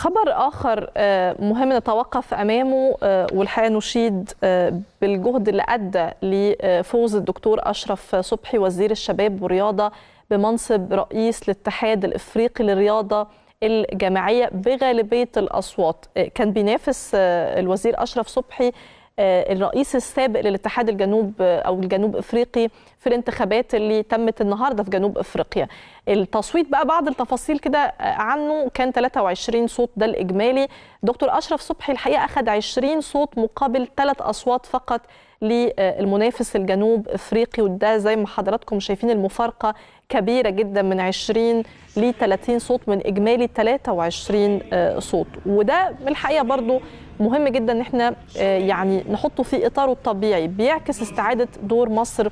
خبر آخر آه، مهم نتوقف أمامه آه، والحقيقة نشيد آه، بالجهد اللي أدى لفوز الدكتور أشرف صبحي وزير الشباب والرياضة بمنصب رئيس الاتحاد الإفريقي للرياضة الجامعية بغالبية الأصوات كان بينافس الوزير أشرف صبحي آه، الرئيس السابق للاتحاد الجنوب آه، او الجنوب افريقي في الانتخابات اللي تمت النهارده في جنوب افريقيا التصويت بقى بعض التفاصيل كده آه، عنه كان 23 صوت ده الاجمالي دكتور اشرف صبحي الحقيقه اخذ 20 صوت مقابل 3 اصوات فقط للمنافس الجنوب افريقي وده زي ما حضراتكم شايفين المفارقه كبيره جدا من 20 ل 30 صوت من اجمالي 23 صوت وده الحقيقه برضو مهم جدا ان احنا آه، يعني نحطه في اطاره الطبيعي بيعكس استعاده دور مصر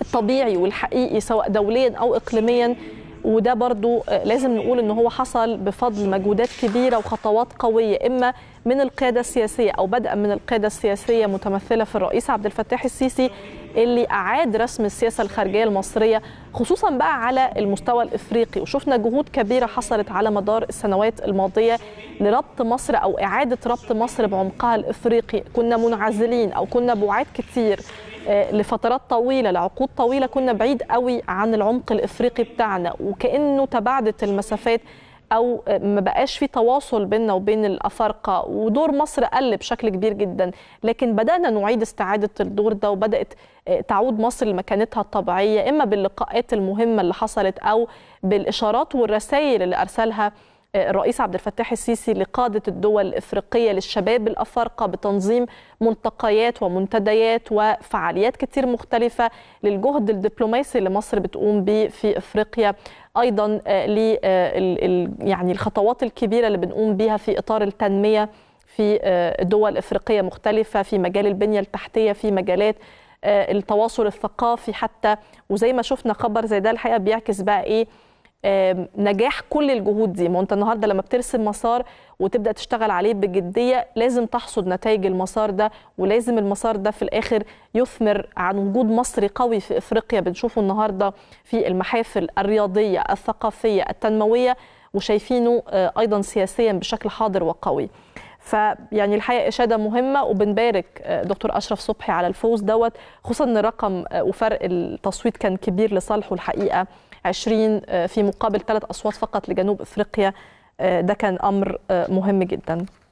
الطبيعي والحقيقي سواء دوليا او اقليميا وده برضو لازم نقول ان هو حصل بفضل مجهودات كبيره وخطوات قويه اما من القياده السياسيه او بدءا من القياده السياسيه متمثله في الرئيس عبد الفتاح السيسي اللي اعاد رسم السياسه الخارجيه المصريه خصوصا بقى على المستوى الافريقي وشفنا جهود كبيره حصلت على مدار السنوات الماضيه لربط مصر او اعاده ربط مصر بعمقها الافريقي كنا منعزلين او كنا بعاد كتير آه، لفترات طويله لعقود طويله كنا بعيد قوي عن العمق الافريقي بتاعنا وكانه تباعدت المسافات او ما بقاش في تواصل بيننا وبين الافارقه ودور مصر قل بشكل كبير جدا لكن بدانا نعيد استعاده الدور ده وبدات آه، تعود مصر لمكانتها الطبيعيه اما باللقاءات المهمه اللي حصلت او بالاشارات والرسائل اللي ارسلها الرئيس عبد الفتاح السيسي لقادة الدول الإفريقية للشباب الأفارقة بتنظيم ملتقيات ومنتديات وفعاليات كتير مختلفة للجهد الدبلوماسي اللي مصر بتقوم به في إفريقيا أيضا آه، آه، يعني الخطوات الكبيرة اللي بنقوم بها في إطار التنمية في آه، دول إفريقية مختلفة في مجال البنية التحتية في مجالات التواصل الثقافي حتى وزي ما شفنا خبر زي ده الحقيقة بيعكس بقى إيه نجاح كل الجهود دي ما انت النهارده لما بترسم مسار وتبدا تشتغل عليه بجديه لازم تحصد نتائج المسار ده ولازم المسار ده في الاخر يثمر عن وجود مصري قوي في افريقيا بنشوفه النهارده في المحافل الرياضيه الثقافيه التنمويه وشايفينه آه، ايضا سياسيا بشكل حاضر وقوي فيعني الحقيقه اشاده مهمه وبنبارك آه، دكتور اشرف صبحي على الفوز دوت خصوصا ان رقم آه، وفرق التصويت كان كبير لصالحه الحقيقه 20 آه، في مقابل ثلاث اصوات فقط لجنوب افريقيا ده كان امر مهم جدا